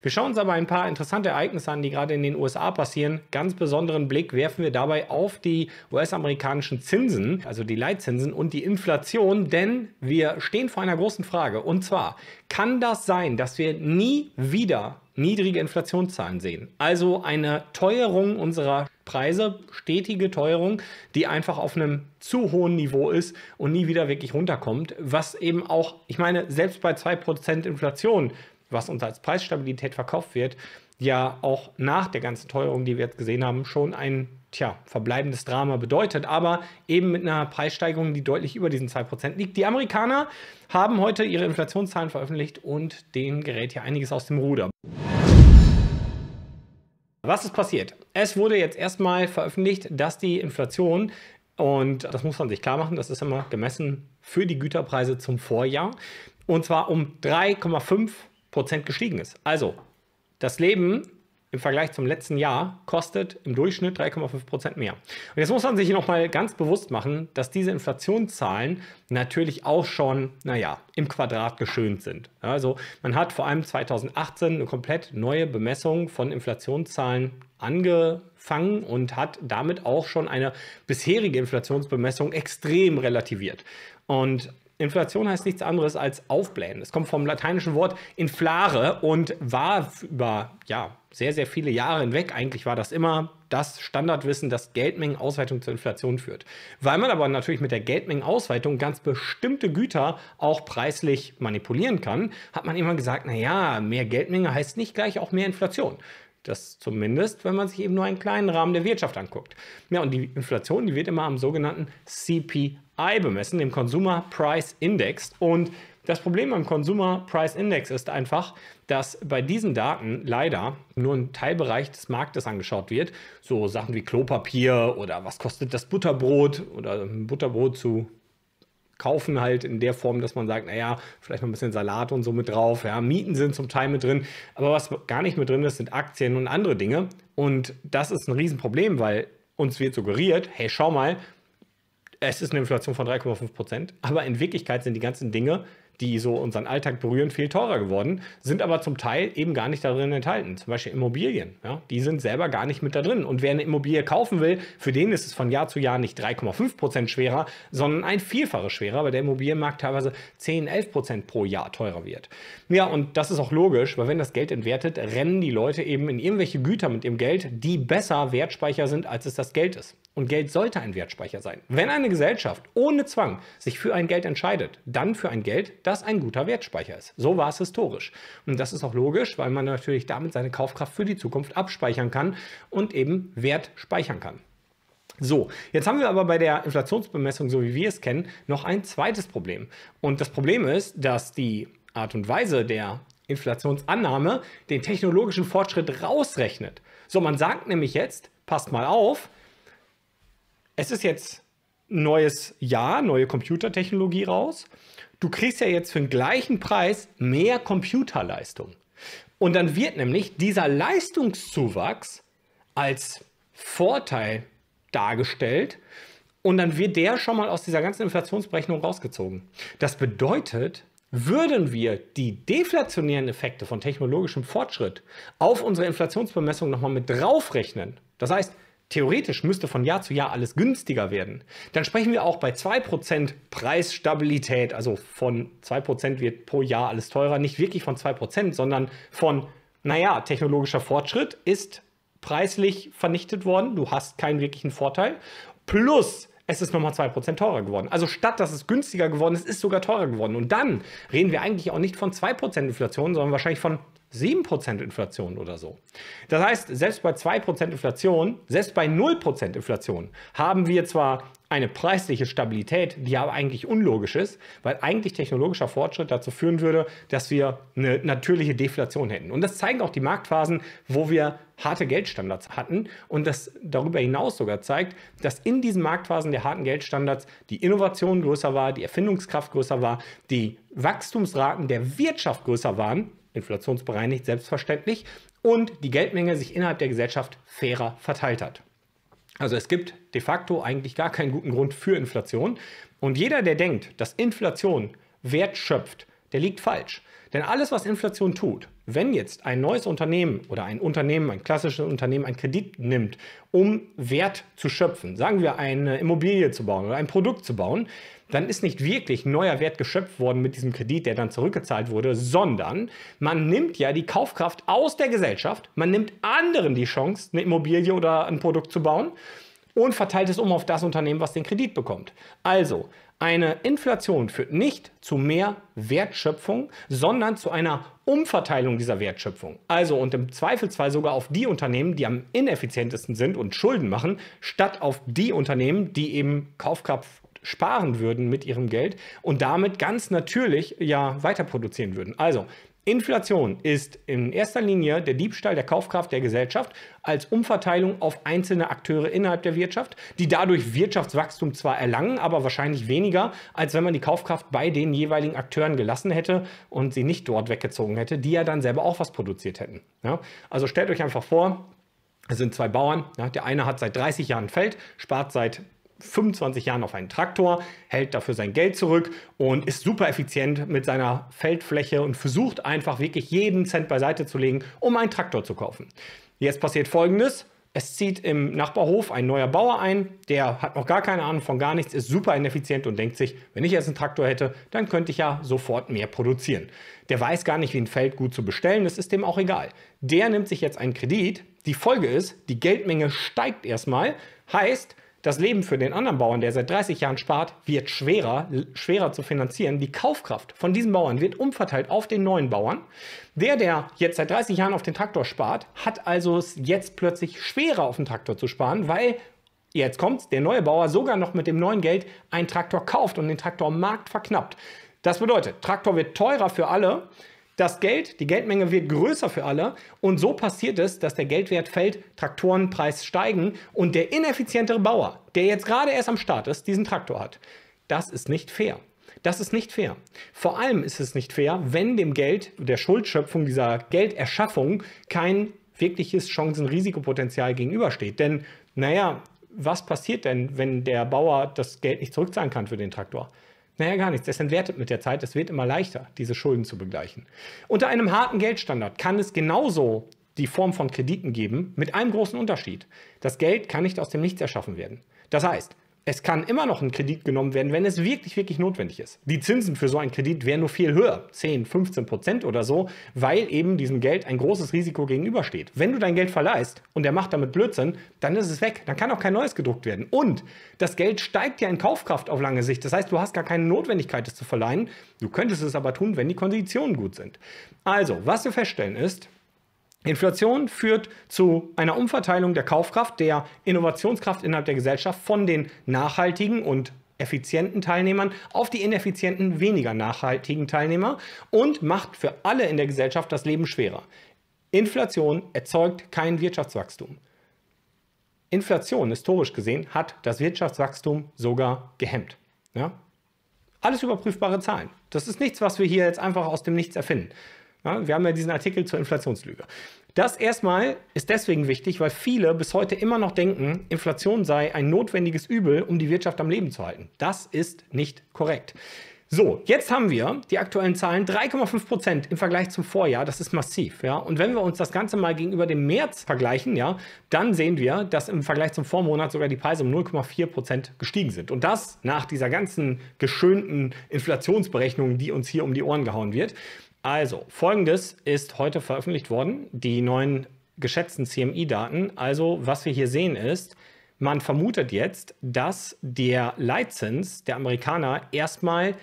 Wir schauen uns aber ein paar interessante Ereignisse an, die gerade in den USA passieren. Ganz besonderen Blick werfen wir dabei auf die US-amerikanischen Zinsen, also die Leitzinsen und die Inflation, denn wir stehen vor einer großen Frage. Und zwar, kann das sein, dass wir nie wieder niedrige Inflationszahlen sehen? Also eine Teuerung unserer Preise, stetige Teuerung, die einfach auf einem zu hohen Niveau ist und nie wieder wirklich runterkommt, was eben auch, ich meine, selbst bei 2% Inflation was uns als Preisstabilität verkauft wird, ja auch nach der ganzen Teuerung, die wir jetzt gesehen haben, schon ein tja, verbleibendes Drama bedeutet, aber eben mit einer Preissteigerung, die deutlich über diesen 2% liegt. Die Amerikaner haben heute ihre Inflationszahlen veröffentlicht und denen gerät hier einiges aus dem Ruder. Was ist passiert? Es wurde jetzt erstmal veröffentlicht, dass die Inflation, und das muss man sich klar machen, das ist immer gemessen für die Güterpreise zum Vorjahr, und zwar um 3,5 Prozent gestiegen ist. Also, das Leben im Vergleich zum letzten Jahr kostet im Durchschnitt 3,5 Prozent mehr. Und jetzt muss man sich nochmal ganz bewusst machen, dass diese Inflationszahlen natürlich auch schon, naja, im Quadrat geschönt sind. Also man hat vor allem 2018 eine komplett neue Bemessung von Inflationszahlen angefangen und hat damit auch schon eine bisherige Inflationsbemessung extrem relativiert. Und Inflation heißt nichts anderes als aufblähen. Es kommt vom lateinischen Wort inflare und war über ja, sehr, sehr viele Jahre hinweg, eigentlich war das immer das Standardwissen, dass Geldmengenausweitung zur Inflation führt. Weil man aber natürlich mit der Geldmengenausweitung ganz bestimmte Güter auch preislich manipulieren kann, hat man immer gesagt, naja, mehr Geldmenge heißt nicht gleich auch mehr Inflation. Das zumindest, wenn man sich eben nur einen kleinen Rahmen der Wirtschaft anguckt. Ja, und die Inflation, die wird immer am sogenannten CPI I bemessen, dem Consumer Price Index. Und das Problem beim Consumer Price Index ist einfach, dass bei diesen Daten leider nur ein Teilbereich des Marktes angeschaut wird. So Sachen wie Klopapier oder was kostet das Butterbrot oder Butterbrot zu kaufen halt in der Form, dass man sagt, naja, vielleicht noch ein bisschen Salat und so mit drauf. Ja, Mieten sind zum Teil mit drin. Aber was gar nicht mit drin ist, sind Aktien und andere Dinge. Und das ist ein Riesenproblem, weil uns wird suggeriert, hey, schau mal, es ist eine Inflation von 3,5 Prozent, aber in Wirklichkeit sind die ganzen Dinge, die so unseren Alltag berühren, viel teurer geworden, sind aber zum Teil eben gar nicht darin enthalten. Zum Beispiel Immobilien. Ja? Die sind selber gar nicht mit da drin. Und wer eine Immobilie kaufen will, für den ist es von Jahr zu Jahr nicht 3,5 Prozent schwerer, sondern ein Vielfaches schwerer, weil der Immobilienmarkt teilweise 10, 11 Prozent pro Jahr teurer wird. Ja, und das ist auch logisch, weil wenn das Geld entwertet, rennen die Leute eben in irgendwelche Güter mit ihrem Geld, die besser wertspeicher sind, als es das Geld ist. Und Geld sollte ein Wertspeicher sein. Wenn eine Gesellschaft ohne Zwang sich für ein Geld entscheidet, dann für ein Geld, das ein guter Wertspeicher ist. So war es historisch. Und das ist auch logisch, weil man natürlich damit seine Kaufkraft für die Zukunft abspeichern kann und eben Wert speichern kann. So, jetzt haben wir aber bei der Inflationsbemessung, so wie wir es kennen, noch ein zweites Problem. Und das Problem ist, dass die Art und Weise der Inflationsannahme den technologischen Fortschritt rausrechnet. So, man sagt nämlich jetzt, passt mal auf, es ist jetzt neues Jahr, neue Computertechnologie raus. Du kriegst ja jetzt für den gleichen Preis mehr Computerleistung. Und dann wird nämlich dieser Leistungszuwachs als Vorteil dargestellt und dann wird der schon mal aus dieser ganzen Inflationsberechnung rausgezogen. Das bedeutet, würden wir die deflationären Effekte von technologischem Fortschritt auf unsere Inflationsbemessung nochmal mit draufrechnen, das heißt, theoretisch müsste von Jahr zu Jahr alles günstiger werden, dann sprechen wir auch bei 2% Preisstabilität, also von 2% wird pro Jahr alles teurer, nicht wirklich von 2%, sondern von, naja, technologischer Fortschritt ist preislich vernichtet worden, du hast keinen wirklichen Vorteil, plus es ist nochmal 2% teurer geworden. Also statt dass es günstiger geworden ist, ist sogar teurer geworden. Und dann reden wir eigentlich auch nicht von 2% Inflation, sondern wahrscheinlich von 7% Inflation oder so. Das heißt, selbst bei 2% Inflation, selbst bei 0% Inflation haben wir zwar eine preisliche Stabilität, die aber eigentlich unlogisch ist, weil eigentlich technologischer Fortschritt dazu führen würde, dass wir eine natürliche Deflation hätten. Und das zeigen auch die Marktphasen, wo wir harte Geldstandards hatten und das darüber hinaus sogar zeigt, dass in diesen Marktphasen der harten Geldstandards die Innovation größer war, die Erfindungskraft größer war, die Wachstumsraten der Wirtschaft größer waren inflationsbereinigt selbstverständlich, und die Geldmenge sich innerhalb der Gesellschaft fairer verteilt hat. Also es gibt de facto eigentlich gar keinen guten Grund für Inflation. Und jeder, der denkt, dass Inflation Wert schöpft, der liegt falsch. Denn alles, was Inflation tut, wenn jetzt ein neues Unternehmen oder ein Unternehmen, ein klassisches Unternehmen, einen Kredit nimmt, um Wert zu schöpfen, sagen wir eine Immobilie zu bauen oder ein Produkt zu bauen, dann ist nicht wirklich neuer Wert geschöpft worden mit diesem Kredit, der dann zurückgezahlt wurde, sondern man nimmt ja die Kaufkraft aus der Gesellschaft, man nimmt anderen die Chance, eine Immobilie oder ein Produkt zu bauen und verteilt es um auf das Unternehmen, was den Kredit bekommt. Also, eine Inflation führt nicht zu mehr Wertschöpfung, sondern zu einer Umverteilung dieser Wertschöpfung. Also und im Zweifelsfall sogar auf die Unternehmen, die am ineffizientesten sind und Schulden machen, statt auf die Unternehmen, die eben Kaufkraft sparen würden mit ihrem Geld und damit ganz natürlich ja weiter produzieren würden. Also Inflation ist in erster Linie der Diebstahl der Kaufkraft der Gesellschaft als Umverteilung auf einzelne Akteure innerhalb der Wirtschaft, die dadurch Wirtschaftswachstum zwar erlangen, aber wahrscheinlich weniger, als wenn man die Kaufkraft bei den jeweiligen Akteuren gelassen hätte und sie nicht dort weggezogen hätte, die ja dann selber auch was produziert hätten. Ja? Also stellt euch einfach vor, es sind zwei Bauern. Ja, der eine hat seit 30 Jahren Feld, spart seit 25 Jahren auf einen Traktor, hält dafür sein Geld zurück und ist super effizient mit seiner Feldfläche und versucht einfach wirklich jeden Cent beiseite zu legen, um einen Traktor zu kaufen. Jetzt passiert Folgendes. Es zieht im Nachbarhof ein neuer Bauer ein, der hat noch gar keine Ahnung von gar nichts, ist super ineffizient und denkt sich, wenn ich jetzt einen Traktor hätte, dann könnte ich ja sofort mehr produzieren. Der weiß gar nicht, wie ein Feld gut zu bestellen, das ist dem auch egal. Der nimmt sich jetzt einen Kredit. Die Folge ist, die Geldmenge steigt erstmal, heißt, das Leben für den anderen Bauern, der seit 30 Jahren spart, wird schwerer, schwerer zu finanzieren. Die Kaufkraft von diesen Bauern wird umverteilt auf den neuen Bauern. Der, der jetzt seit 30 Jahren auf den Traktor spart, hat also es jetzt plötzlich schwerer auf den Traktor zu sparen, weil jetzt kommt der neue Bauer sogar noch mit dem neuen Geld einen Traktor kauft und den Traktor am Markt verknappt. Das bedeutet, Traktor wird teurer für alle das Geld, die Geldmenge wird größer für alle und so passiert es, dass der Geldwert fällt, Traktorenpreis steigen und der ineffizientere Bauer, der jetzt gerade erst am Start ist, diesen Traktor hat. Das ist nicht fair. Das ist nicht fair. Vor allem ist es nicht fair, wenn dem Geld, der Schuldschöpfung, dieser Gelderschaffung kein wirkliches Chancen-Risikopotenzial gegenübersteht. Denn, naja, was passiert denn, wenn der Bauer das Geld nicht zurückzahlen kann für den Traktor? Naja, gar nichts. Es entwertet mit der Zeit. Es wird immer leichter, diese Schulden zu begleichen. Unter einem harten Geldstandard kann es genauso die Form von Krediten geben, mit einem großen Unterschied. Das Geld kann nicht aus dem Nichts erschaffen werden. Das heißt, es kann immer noch ein Kredit genommen werden, wenn es wirklich, wirklich notwendig ist. Die Zinsen für so einen Kredit wären nur viel höher, 10, 15 Prozent oder so, weil eben diesem Geld ein großes Risiko gegenübersteht. Wenn du dein Geld verleihst und der macht damit Blödsinn, dann ist es weg. Dann kann auch kein neues gedruckt werden. Und das Geld steigt ja in Kaufkraft auf lange Sicht. Das heißt, du hast gar keine Notwendigkeit, es zu verleihen. Du könntest es aber tun, wenn die Konditionen gut sind. Also, was wir feststellen ist, Inflation führt zu einer Umverteilung der Kaufkraft, der Innovationskraft innerhalb der Gesellschaft von den nachhaltigen und effizienten Teilnehmern auf die ineffizienten, weniger nachhaltigen Teilnehmer und macht für alle in der Gesellschaft das Leben schwerer. Inflation erzeugt kein Wirtschaftswachstum. Inflation, historisch gesehen, hat das Wirtschaftswachstum sogar gehemmt. Ja? Alles überprüfbare Zahlen. Das ist nichts, was wir hier jetzt einfach aus dem Nichts erfinden. Ja, wir haben ja diesen Artikel zur Inflationslüge. Das erstmal ist deswegen wichtig, weil viele bis heute immer noch denken, Inflation sei ein notwendiges Übel, um die Wirtschaft am Leben zu halten. Das ist nicht korrekt. So, jetzt haben wir die aktuellen Zahlen 3,5 Prozent im Vergleich zum Vorjahr. Das ist massiv, ja. Und wenn wir uns das Ganze mal gegenüber dem März vergleichen, ja, dann sehen wir, dass im Vergleich zum Vormonat sogar die Preise um 0,4 Prozent gestiegen sind. Und das nach dieser ganzen geschönten Inflationsberechnung, die uns hier um die Ohren gehauen wird. Also, folgendes ist heute veröffentlicht worden, die neuen geschätzten CMI-Daten. Also, was wir hier sehen ist, man vermutet jetzt, dass der Leitzins der Amerikaner erstmal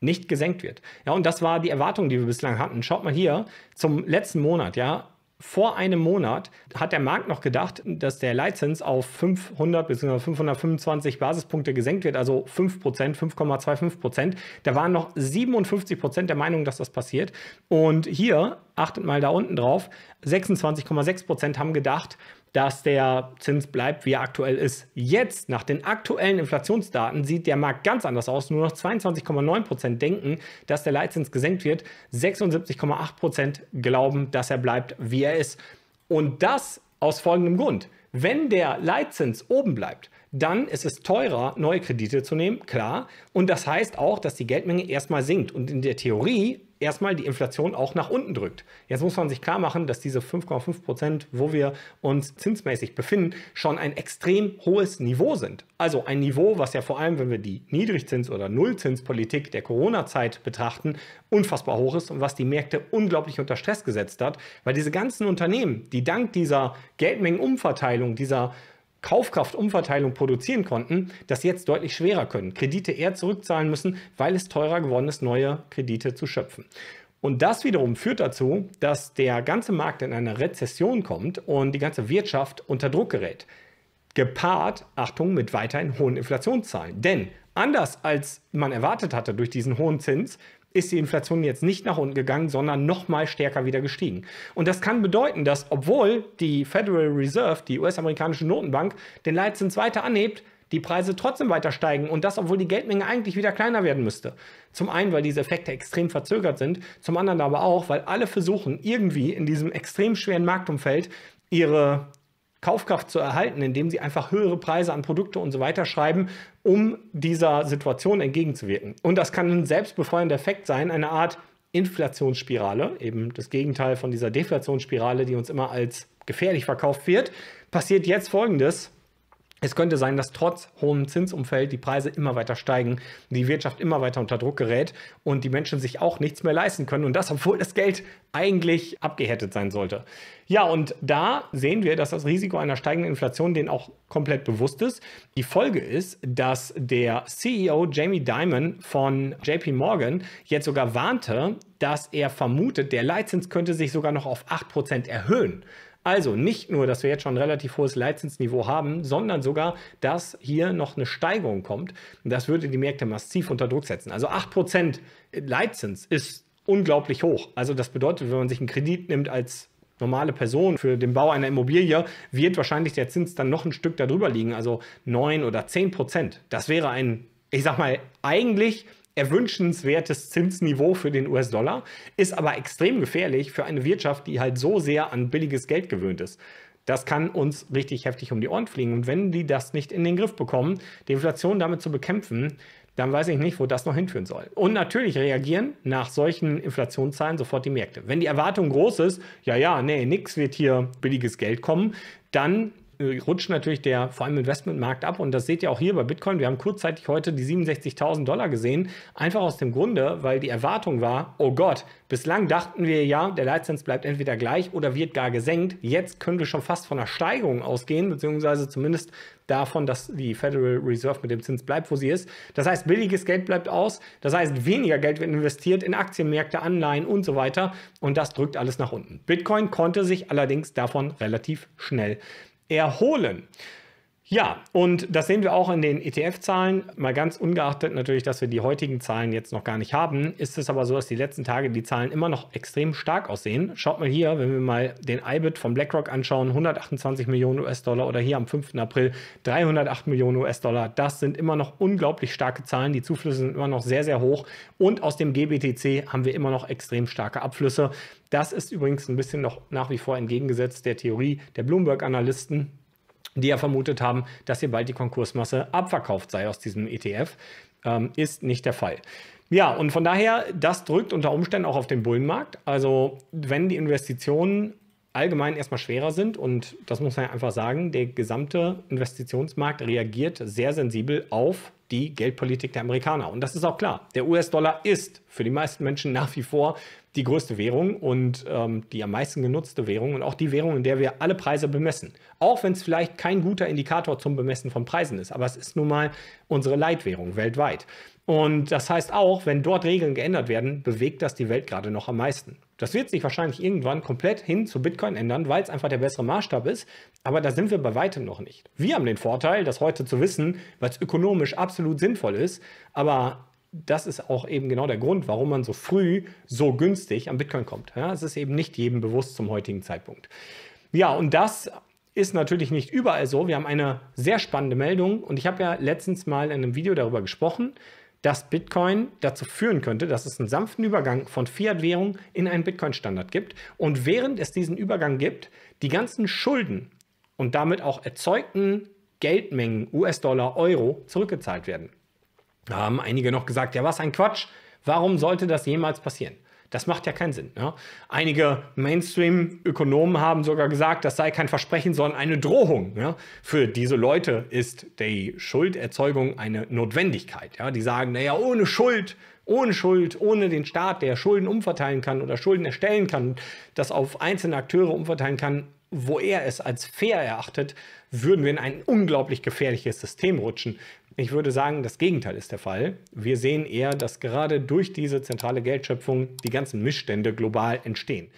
nicht gesenkt wird. Ja, und das war die Erwartung, die wir bislang hatten. Schaut mal hier zum letzten Monat, ja, vor einem Monat hat der Markt noch gedacht, dass der Leitzins auf 500 bzw. 525 Basispunkte gesenkt wird, also 5%, 5,25%. Da waren noch 57% der Meinung, dass das passiert. Und hier, achtet mal da unten drauf, 26,6% haben gedacht, dass der Zins bleibt, wie er aktuell ist. Jetzt, nach den aktuellen Inflationsdaten, sieht der Markt ganz anders aus. Nur noch 22,9% denken, dass der Leitzins gesenkt wird. 76,8% glauben, dass er bleibt, wie er ist. Und das aus folgendem Grund. Wenn der Leitzins oben bleibt, dann ist es teurer, neue Kredite zu nehmen, klar. Und das heißt auch, dass die Geldmenge erstmal sinkt. Und in der Theorie erstmal die Inflation auch nach unten drückt. Jetzt muss man sich klar machen, dass diese 5,5 Prozent, wo wir uns zinsmäßig befinden, schon ein extrem hohes Niveau sind. Also ein Niveau, was ja vor allem, wenn wir die Niedrigzins- oder Nullzinspolitik der Corona-Zeit betrachten, unfassbar hoch ist und was die Märkte unglaublich unter Stress gesetzt hat, weil diese ganzen Unternehmen, die dank dieser Geldmengenumverteilung, dieser Kaufkraftumverteilung produzieren konnten, das jetzt deutlich schwerer können. Kredite eher zurückzahlen müssen, weil es teurer geworden ist, neue Kredite zu schöpfen. Und das wiederum führt dazu, dass der ganze Markt in eine Rezession kommt und die ganze Wirtschaft unter Druck gerät. Gepaart, Achtung, mit weiterhin hohen Inflationszahlen. Denn anders als man erwartet hatte durch diesen hohen Zins, ist die Inflation jetzt nicht nach unten gegangen, sondern noch mal stärker wieder gestiegen. Und das kann bedeuten, dass obwohl die Federal Reserve, die US-amerikanische Notenbank, den Leitzins weiter anhebt, die Preise trotzdem weiter steigen und das, obwohl die Geldmenge eigentlich wieder kleiner werden müsste. Zum einen, weil diese Effekte extrem verzögert sind, zum anderen aber auch, weil alle versuchen, irgendwie in diesem extrem schweren Marktumfeld ihre Kaufkraft zu erhalten, indem sie einfach höhere Preise an Produkte und so weiter schreiben, um dieser Situation entgegenzuwirken. Und das kann ein selbstbefeuernder Effekt sein, eine Art Inflationsspirale, eben das Gegenteil von dieser Deflationsspirale, die uns immer als gefährlich verkauft wird. Passiert jetzt folgendes: es könnte sein, dass trotz hohem Zinsumfeld die Preise immer weiter steigen, die Wirtschaft immer weiter unter Druck gerät und die Menschen sich auch nichts mehr leisten können. Und das, obwohl das Geld eigentlich abgehärtet sein sollte. Ja, und da sehen wir, dass das Risiko einer steigenden Inflation denen auch komplett bewusst ist. Die Folge ist, dass der CEO Jamie Dimon von JP Morgan jetzt sogar warnte, dass er vermutet, der Leitzins könnte sich sogar noch auf 8% erhöhen. Also nicht nur, dass wir jetzt schon ein relativ hohes Leitzinsniveau haben, sondern sogar, dass hier noch eine Steigerung kommt. Das würde die Märkte massiv unter Druck setzen. Also 8% Leitzins ist unglaublich hoch. Also das bedeutet, wenn man sich einen Kredit nimmt als normale Person für den Bau einer Immobilie, wird wahrscheinlich der Zins dann noch ein Stück darüber liegen, also 9 oder 10 Das wäre ein, ich sag mal, eigentlich erwünschenswertes Zinsniveau für den US-Dollar, ist aber extrem gefährlich für eine Wirtschaft, die halt so sehr an billiges Geld gewöhnt ist. Das kann uns richtig heftig um die Ohren fliegen. Und wenn die das nicht in den Griff bekommen, die Inflation damit zu bekämpfen, dann weiß ich nicht, wo das noch hinführen soll. Und natürlich reagieren nach solchen Inflationszahlen sofort die Märkte. Wenn die Erwartung groß ist, ja, ja, nee, nix wird hier billiges Geld kommen, dann äh, rutscht natürlich der vor allem Investmentmarkt ab. Und das seht ihr auch hier bei Bitcoin. Wir haben kurzzeitig heute die 67.000 Dollar gesehen. Einfach aus dem Grunde, weil die Erwartung war, oh Gott, bislang dachten wir ja, der Leitzins bleibt entweder gleich oder wird gar gesenkt. Jetzt können wir schon fast von einer Steigerung ausgehen, beziehungsweise zumindest davon, dass die Federal Reserve mit dem Zins bleibt, wo sie ist. Das heißt, billiges Geld bleibt aus. Das heißt, weniger Geld wird investiert in Aktienmärkte, Anleihen und so weiter. Und das drückt alles nach unten. Bitcoin konnte sich allerdings davon relativ schnell erholen. Ja, und das sehen wir auch in den ETF-Zahlen. Mal ganz ungeachtet natürlich, dass wir die heutigen Zahlen jetzt noch gar nicht haben, ist es aber so, dass die letzten Tage die Zahlen immer noch extrem stark aussehen. Schaut mal hier, wenn wir mal den IBIT von BlackRock anschauen, 128 Millionen US-Dollar oder hier am 5. April 308 Millionen US-Dollar. Das sind immer noch unglaublich starke Zahlen. Die Zuflüsse sind immer noch sehr, sehr hoch. Und aus dem GBTC haben wir immer noch extrem starke Abflüsse. Das ist übrigens ein bisschen noch nach wie vor entgegengesetzt der Theorie der Bloomberg-Analysten die ja vermutet haben, dass hier bald die Konkursmasse abverkauft sei aus diesem ETF. Ähm, ist nicht der Fall. Ja, und von daher, das drückt unter Umständen auch auf den Bullenmarkt. Also wenn die Investitionen allgemein erstmal schwerer sind. Und das muss man einfach sagen, der gesamte Investitionsmarkt reagiert sehr sensibel auf die Geldpolitik der Amerikaner. Und das ist auch klar. Der US-Dollar ist für die meisten Menschen nach wie vor die größte Währung und ähm, die am meisten genutzte Währung und auch die Währung, in der wir alle Preise bemessen. Auch wenn es vielleicht kein guter Indikator zum Bemessen von Preisen ist, aber es ist nun mal unsere Leitwährung weltweit. Und das heißt auch, wenn dort Regeln geändert werden, bewegt das die Welt gerade noch am meisten. Das wird sich wahrscheinlich irgendwann komplett hin zu Bitcoin ändern, weil es einfach der bessere Maßstab ist. Aber da sind wir bei weitem noch nicht. Wir haben den Vorteil, das heute zu wissen, weil es ökonomisch absolut sinnvoll ist. Aber das ist auch eben genau der Grund, warum man so früh so günstig an Bitcoin kommt. Ja, es ist eben nicht jedem bewusst zum heutigen Zeitpunkt. Ja, und das ist natürlich nicht überall so. Wir haben eine sehr spannende Meldung und ich habe ja letztens mal in einem Video darüber gesprochen, dass Bitcoin dazu führen könnte, dass es einen sanften Übergang von Fiat-Währung in einen Bitcoin-Standard gibt. Und während es diesen Übergang gibt, die ganzen Schulden und damit auch erzeugten Geldmengen US-Dollar, Euro zurückgezahlt werden. Da haben einige noch gesagt, ja, was ein Quatsch, warum sollte das jemals passieren? Das macht ja keinen Sinn. Ne? Einige Mainstream-Ökonomen haben sogar gesagt, das sei kein Versprechen, sondern eine Drohung. Ne? Für diese Leute ist die Schulderzeugung eine Notwendigkeit. Ja? Die sagen, naja, ohne Schuld ohne Schuld, ohne den Staat, der Schulden umverteilen kann oder Schulden erstellen kann, das auf einzelne Akteure umverteilen kann, wo er es als fair erachtet, würden wir in ein unglaublich gefährliches System rutschen. Ich würde sagen, das Gegenteil ist der Fall. Wir sehen eher, dass gerade durch diese zentrale Geldschöpfung die ganzen Missstände global entstehen.